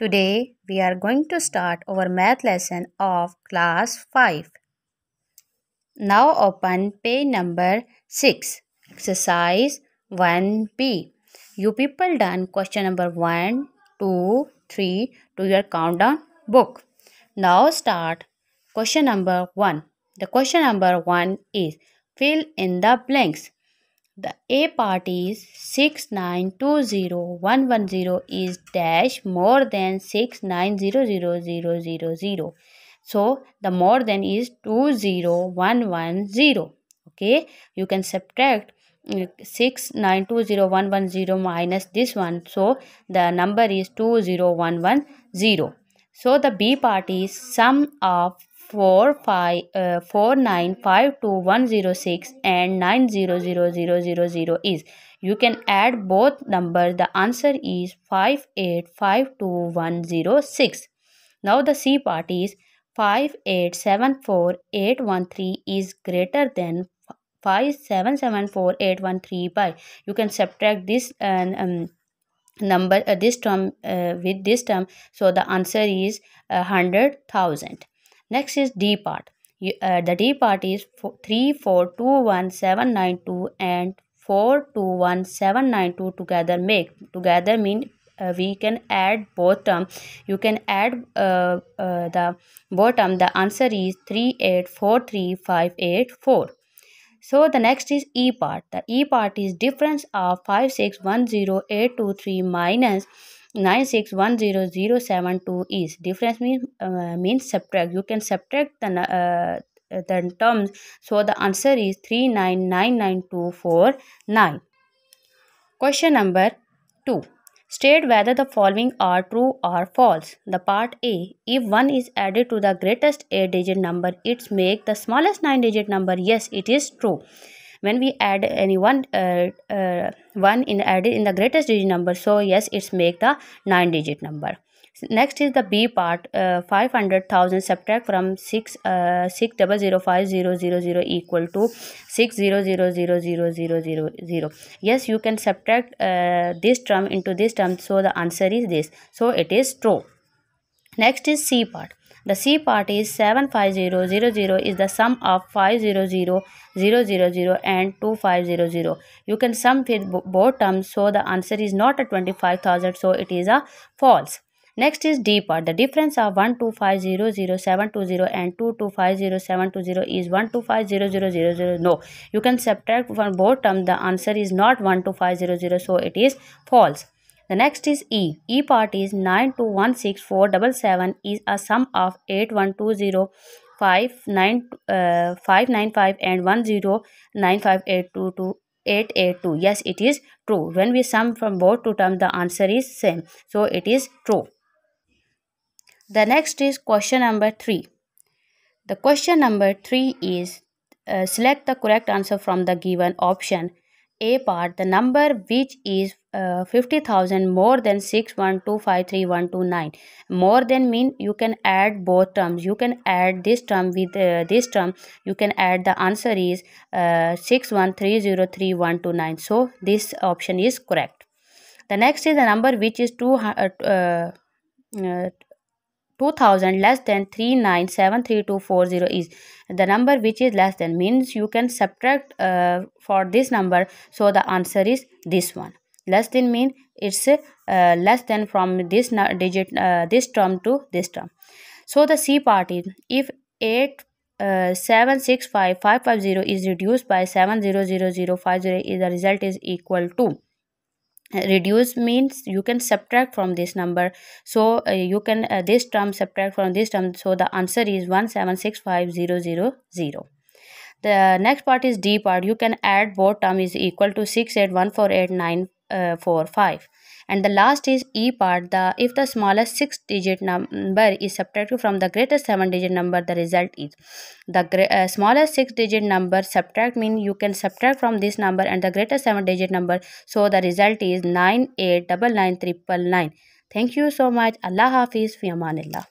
Today we are going to start our math lesson of class 5. Now open page number 6. Exercise 1B. You people done question number 1, 2, 3 to your countdown book. Now start question number 1. The question number 1 is fill in the blanks. The A part is 6920110 is dash more than 6900000. So the more than is 20110. Okay, you can subtract uh, 6920110 minus this one. So the number is 20110. So the B part is sum of four five uh, four nine five two one zero six and nine zero zero zero zero zero is. You can add both numbers. The answer is five eight five two one zero six. Now the C part is five eight seven four eight one three is greater than five seven seven four eight one three by. You can subtract this and um number uh, this term uh, with this term so the answer is a uh, 100000 Next is D part. You, uh, the D part is 3421792 and 421792 together make. Together mean uh, we can add both term. You can add uh, uh, the bottom. The answer is 3843584. So the next is E part. The E part is difference of 5610823 minus minus 9610072 is difference means uh, means subtract you can subtract the uh, the terms so the answer is 3999249 question number 2 state whether the following are true or false the part a if 1 is added to the greatest 8 digit number it's make the smallest 9 digit number yes it is true when we add any one uh, uh, 1 in added in the greatest digit number so yes it's make the 9 digit number next is the b part uh, 500000 subtract from 6 uh, 6005000 equal to 6000000 yes you can subtract uh, this term into this term so the answer is this so it is true next is c part the C part is 75000 is the sum of 500000 and 2500. You can sum with both terms so the answer is not a 25000 so it is a false. Next is D part. The difference of 125000720 and 2250720 is 1250000. No, you can subtract from both terms. The answer is not 12500, so it is false. The next is E. E part is 9216477 is a sum of 8120595 uh, and 1095822. yes it is true when we sum from both two terms the answer is same so it is true the next is question number 3 the question number 3 is uh, select the correct answer from the given option a part, the number which is uh, 50,000 more than 612531129. More than mean you can add both terms. You can add this term with uh, this term. You can add the answer is uh, 613031129. So this option is correct. The next is the number which is 200. Uh, uh, uh, 2000 less than 3973240 is the number which is less than means you can subtract uh, for this number so the answer is this one less than mean it's uh, less than from this digit uh, this term to this term so the c part is if 8 uh, 765550 is reduced by 700050 is the result is equal to reduce means you can subtract from this number so uh, you can uh, this term subtract from this term so the answer is 1765000 the next part is d part you can add both term is equal to 6814895 uh, and the last is e part the if the smallest six digit number is subtracted from the greatest seven digit number the result is the uh, smallest six digit number subtract mean you can subtract from this number and the greatest seven digit number so the result is nine eight double nine triple nine thank you so much allah hafiz fi amanillah